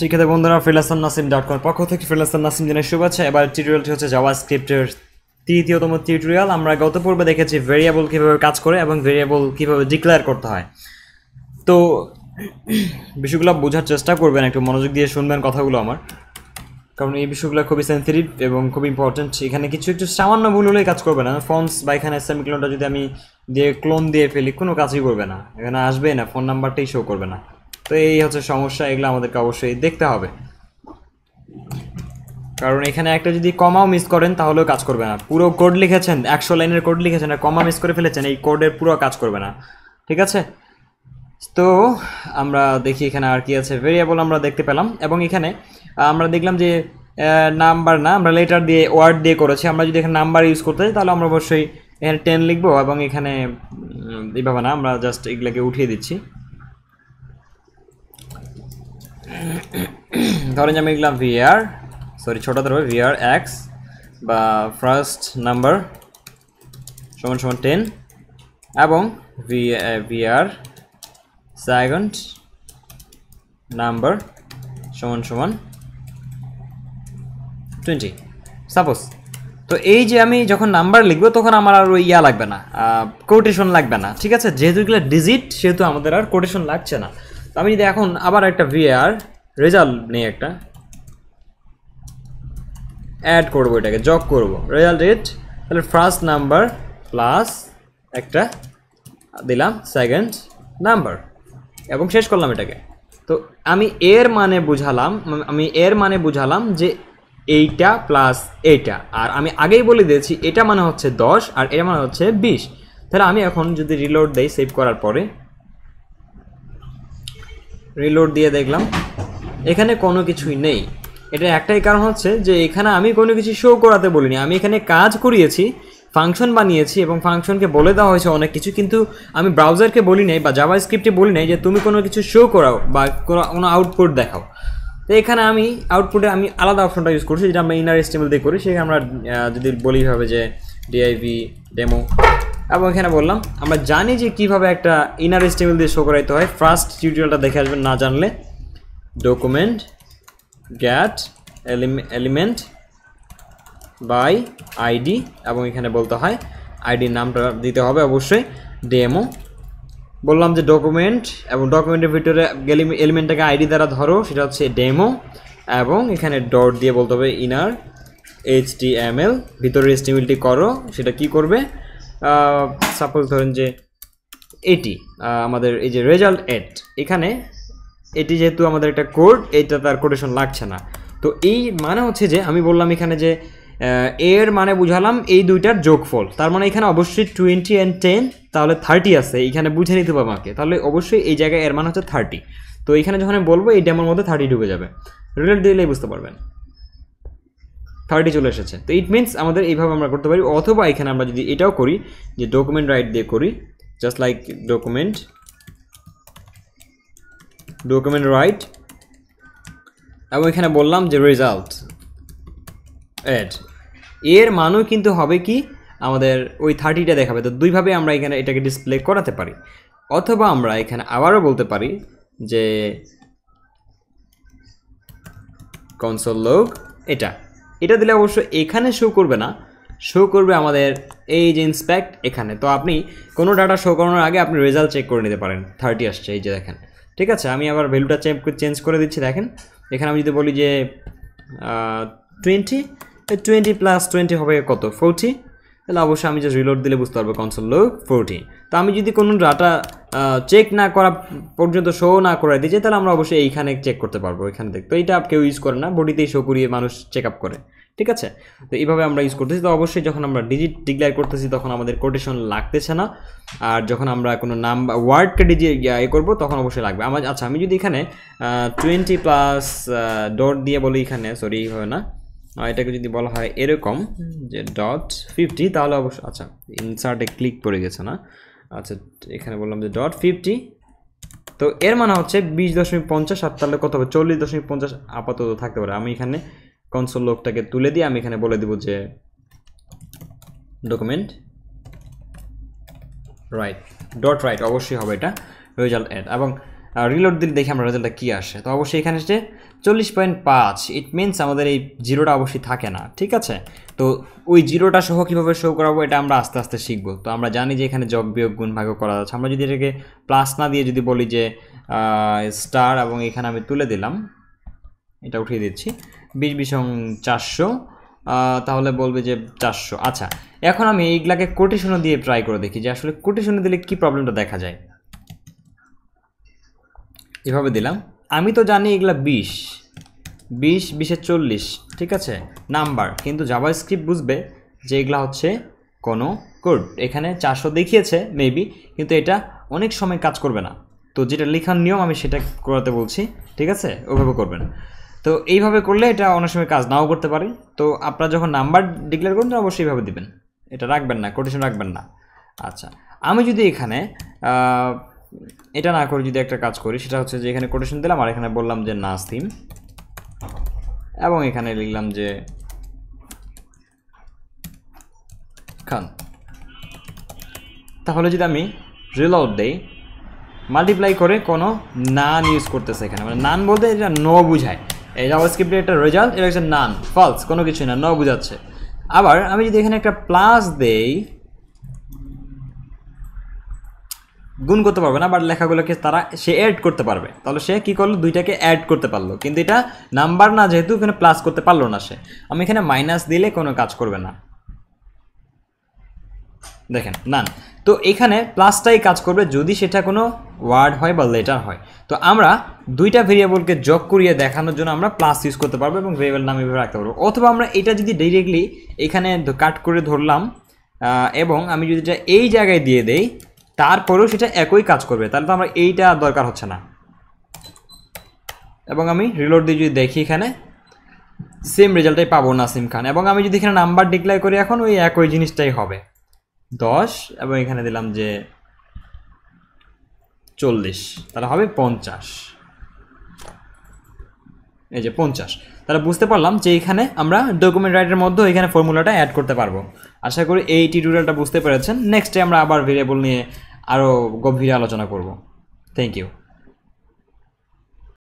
শিক্ষার্থী বন্ধুরা ফ্রিলাসান নাসিম ডট কমের পক্ষ থেকে ফ্রিলাসান নাসিম জানাই শুভেচ্ছা এবার টিউটোরিয়ালটি হচ্ছে জাভা স্ক্রিপ্টের তৃতীয়তম টিউটোরিয়াল আমরা গত পূর্বে দেখেছি ভেরিয়েবল কীভাবে কাজ করে এবং ভেরিয়েবল কীভাবে ডিক্লেয়ার করতে হয় তো বিষয়গুলো বোঝার চেষ্টা করবেন একটু মনোযোগ দিয়ে শুনবেন কথাগুলো আমার কারণ এই বিষয়গুলো খুবই সেন্সিটিভ এবং খুব ইম্পর্টেন্ট এখানে কিছু একটু সামান্য ভুল হলেই কাজ করবে না ফোনস বা এখানে সেমিক্লোনটা যদি আমি দিয়ে ক্লোন দিয়ে ফেলি কোনো কাজই করবে না এখানে আসবে না ফোন নাম্বারটাই শো করবে না তো এই হচ্ছে সমস্যা এগুলো আমাদেরকে অবশ্যই দেখতে হবে কারণ এখানে একটা যদি কমাও মিস করেন তাহলেও কাজ করবে না পুরো কোড লিখেছেন একশো লাইনের কোড লিখেছেন আর কমা মিস করে ফেলেছেন এই কোডের পুরো কাজ করবে না ঠিক আছে তো আমরা দেখি এখানে আর কি আছে ভেরিয়েবল আমরা দেখতে পেলাম এবং এখানে আমরা দেখলাম যে নাম্বার না আমরা লেটার দিয়ে ওয়ার্ড দিয়ে করেছি আমরা যদি এখানে নাম্বার ইউজ করতে চাই তাহলে আমরা অবশ্যই এখানে টেন লিখবো এবং এখানে এইভাবে না আমরা জাস্ট এগুলোকে উঠিয়ে দিচ্ছি ধরেন যে আমি লিখলাম ভিআর সরি ছোটো ধরবে ভিআর এক্স বা ফার্স্ট নাম্বার সমান সমান টেন এবং ভি ভিআর সেকেন্ড নাম্বার সমান সমান টোয়েন্টি সাপোজ তো এই যে আমি যখন নাম্বার লিখবো তখন আমার আর ওই ইয়া লাগবে না কোটেশন লাগবে না ঠিক আছে যেহেতু এগুলো ডিজিট সেহেতু আমাদের আর কোটেশন লাগছে না আমি যদি এখন আবার একটা ভিআর রেজাল্ট নেই একটা অ্যাড করব এটাকে জক করব রেজাল্ট রেট তাহলে ফার্স্ট নাম্বার প্লাস একটা দিলাম সেকেন্ড নাম্বার এবং শেষ করলাম এটাকে তো আমি এর মানে বুঝালাম আমি এর মানে বুঝালাম যে এইটা প্লাস এইটা আর আমি আগেই বলে দিয়েছি এটা মানে হচ্ছে দশ আর এটা মানে হচ্ছে বিশ তাহলে আমি এখন যদি রিলোড দেই সেভ করার পরে রিলোড দিয়ে দেখলাম এখানে কোনো কিছুই নেই এটা একটাই কারণ হচ্ছে যে এখানে আমি কোনো কিছু শো করাতে বলিনি আমি এখানে কাজ করিয়েছি ফাংশন বানিয়েছি এবং ফাংশনকে বলে দেওয়া হয়েছে অনেক কিছু কিন্তু আমি ব্রাউজারকে বলি নাই বা জাভা স্ক্রিপ্টে বলি নাই যে তুমি কোনো কিছু শো করাও বা কোনো আউটপুট দেখাও তো এখানে আমি আউটপুটে আমি আলাদা অপশনটা ইউজ করছি যেটা আমরা ইনার এস্টিমেল দিয়ে করি সেখানে আমরা যদি বলি হবে যে ডিআইভি ডেমো এবং এখানে বললাম আমরা জানি যে কিভাবে একটা ইনার এস্টিমেল দিয়ে শো করাইতে হয় ফার্স্ট টিউটোরিয়ালটা দেখে আসবেন না জানলে document get element by ID এবং এখানে বলতে হয় আইডি নামটা দিতে হবে অবশ্যই ডিএমও বললাম যে ডকুমেন্ট এবং ডকুমেন্টের ভিতরে এলিমেন্টটাকে আইডি দ্বারা ধরো সেটা হচ্ছে ডেমো এবং এখানে ডট দিয়ে বলতে হবে ইনার এইচ এম এল ভিতরে এস্টিমেলটি করো সেটা কি করবে সাপোজ ধরেন যে এটি আমাদের এই যে রেজাল্ট এট এখানে এটি যেহেতু আমাদের একটা কোড এটা তার কোটেশন লাগছে না তো এই মানে হচ্ছে যে আমি বললাম এখানে যে এর মানে বুঝালাম এই দুইটার যোগফল তার মানে এখানে অবশ্যই টোয়েন্টি অ্যান্ড টেন তাহলে থার্টি আছে এখানে বুঝে নিতে পারবো আমাকে তাহলে অবশ্যই এই জায়গায় এর মানে হচ্ছে থার্টি তো এখানে যখন বলবো এই ডেমোর মধ্যে থার্টি ঢুকে যাবে রেজাল্ট দিলেই বুঝতে পারবেন থার্টি চলে এসেছে তো ইট মিনস আমাদের এইভাবে আমরা করতে পারি অথবা এখানে আমরা যদি এটাও করি যে ডকুমেন্ট রাইট দিয়ে করি just like document document write এবং এখানে বললাম যে রেজাল্ট এড এর মানও কিন্তু হবে কি আমাদের ওই থার্টিটা দেখাবে তো দুইভাবে আমরা এখানে এটাকে ডিসপ্লে করাতে পারি অথবা আমরা এখানে আবারও বলতে পারি যে কনসোল লোক এটা এটা দিলে অবশ্য এখানে শো করবে না শো করবে আমাদের এই যে ইন্সপেক্ট এখানে তো আপনি কোনো ডাটা শো করানোর আগে আপনি রেজাল্ট চেক করে নিতে পারেন থার্টি আসছে এই যে দেখেন ঠিক আছে আমি আবার ভ্যালুটা চেঞ্জ করে দিচ্ছি দেখেন এখানে আমি যদি বলি যে টোয়েন্টি টোয়েন্টি প্লাস টোয়েন্টি হবে কত ফোরটি তাহলে অবশ্যই আমি যে রিলোড দিলে বুঝতে পারবো কনসোল লোক ফোরটিন তো আমি যদি কোনো ডাটা চেক না করা পর্যন্ত শো না করে দিয়েছে তাহলে আমরা অবশ্যই এইখানে চেক করতে পারবো এখানে দেখতে এটা কেউ ইউজ করে না বডিতেই শো করিয়ে মানুষ চেক আপ করে ঠিক আছে তো এইভাবে আমরা ইউজ করতেছি তো অবশ্যই যখন আমরা ডিজিট ডিক্লেয়ার করতেছি তখন আমাদের কোটেশন লাগতেছে না আর যখন আমরা কোনো নাম্বার ওয়ার্ডকে ডিজি ইয়ে করবো তখন অবশ্যই লাগবে আমার আচ্ছা আমি যদি এখানে টোয়েন্টি প্লাস ডট দিয়ে বলি এখানে সরি হবে না এটাকে যদি বলা হয় এরকম যে ডট ফিফটি তাহলে অবশ্য আচ্ছা ইনসার্টে ক্লিক করে গেছে না আচ্ছা এখানে বললাম যে ডট ফিফটি তো এর মানে হচ্ছে বিশ দশমিক পঞ্চাশ আর তাহলে কত হবে চল্লিশ দশমিক পঞ্চাশ আপাতত থাকতে পারে আমি এখানে কনসোল লোকটাকে তুলে দিয়ে আমি এখানে বলে দেব যে ডকুমেন্ট রাইট ডট রাইট অবশ্যই হবে এটা রেজাল্ট অ্যাড এবং রিলোড দিলে দেখি আমরা রেজাল্টটা কী আসে তো অবশ্যই এখানে এসে চল্লিশ পয়েন্ট পাঁচ ইট মিনস আমাদের এই জিরোটা অবশ্যই থাকে না ঠিক আছে তো ওই জিরোটা সহ কীভাবে শো করাবো এটা আমরা আস্তে আস্তে শিখবো তো আমরা জানি যে এখানে যোগ বিয়োগ গুণ ভাগ করা যাচ্ছে আমরা যদি এটাকে প্লাস না দিয়ে যদি বলি যে স্টার এবং এখানে আমি তুলে দিলাম এটা উঠিয়ে দিচ্ছি বিশ বিশং চারশো তাহলে বলবে যে চারশো আচ্ছা এখন আমি এইগুলাকে কোটেশনও দিয়ে ট্রাই করে দেখি যে আসলে কোটেশনে দিলে কী প্রবলেমটা দেখা যায় এভাবে দিলাম আমি তো জানি এগুলা বিশ বিশ বিশে চল্লিশ ঠিক আছে নাম্বার কিন্তু জাবা স্ক্রিপ্ট বুঝবে যে এগুলা হচ্ছে কোনো কোড এখানে চারশো দেখিয়েছে মেবি কিন্তু এটা অনেক সময় কাজ করবে না তো যেটা লেখার নিয়ম আমি সেটা করাতে বলছি ঠিক আছে ওভাবে করবেন তো এইভাবে করলে এটা অনেক সময় কাজ নাও করতে পারি তো আপনারা যখন নাম্বার ডিক্লেয়ার করুন অবশ্যই এইভাবে দিবেন এটা রাখবেন না কোটেশন রাখবেন না আচ্ছা আমি যদি এখানে এটা না করে যদি একটা কাজ করি সেটা হচ্ছে যে এখানে কোটেশন দিলাম আর এখানে বললাম যে থিম এবং এখানে লিখলাম যে খান তাহলে যদি আমি রিলোড দেই মাল্টিপ্লাই করে কোনো নান ইউজ করতেছে এখানে মানে নান বলতে এটা ন বুঝায় এই স্ক্রিপ্টের একটা রেজাল্ট এটা হচ্ছে নান ফলস কোনো কিছু না ন বুঝাচ্ছে আবার আমি যদি এখানে একটা প্লাস দেই গুণ করতে পারবে না বাট লেখাগুলোকে তারা সে অ্যাড করতে পারবে তাহলে সে কি করলো দুইটাকে অ্যাড করতে পারলো কিন্তু এটা নাম্বার না যেহেতু এখানে প্লাস করতে পারলো না সে আমি এখানে মাইনাস দিলে কোনো কাজ করবে না দেখেন না তো এখানে প্লাসটাই কাজ করবে যদি সেটা কোনো ওয়ার্ড হয় বা লেটার হয় তো আমরা দুইটা ভেরিয়েবলকে যোগ করিয়ে দেখানোর জন্য আমরা প্লাস ইউজ করতে পারবো এবং ভেরিয়েবল নাম এভাবে রাখতে পারবো অথবা আমরা এটা যদি ডিরেক্টলি এখানে কাট করে ধরলাম এবং আমি যদি এটা এই জায়গায় দিয়ে দেই তারপরেও সেটা একই কাজ করবে তাহলে তো আমার এইটা দরকার হচ্ছে না এবং আমি রিলোড দিয়ে যদি দেখি এখানে সেম রেজাল্টটাই পাবো নাসিম খান এবং আমি যদি এখানে নাম্বার ডিক্লাই করি এখন ওই একই জিনিসটাই হবে দশ এবং এখানে দিলাম যে চল্লিশ তাহলে হবে পঞ্চাশ এই যে পঞ্চাশ তাহলে বুঝতে পারলাম যে এখানে আমরা ডকুমেন্ট রাইটের মধ্যে এখানে ফর্মুলাটা অ্যাড করতে পারবো আশা করি এই টিউটোরিয়ালটা বুঝতে পেরেছেন নেক্সট ডে আমরা আবার ভেরিয়েবল নিয়ে আরও গভীরে আলোচনা করব থ্যাংক ইউ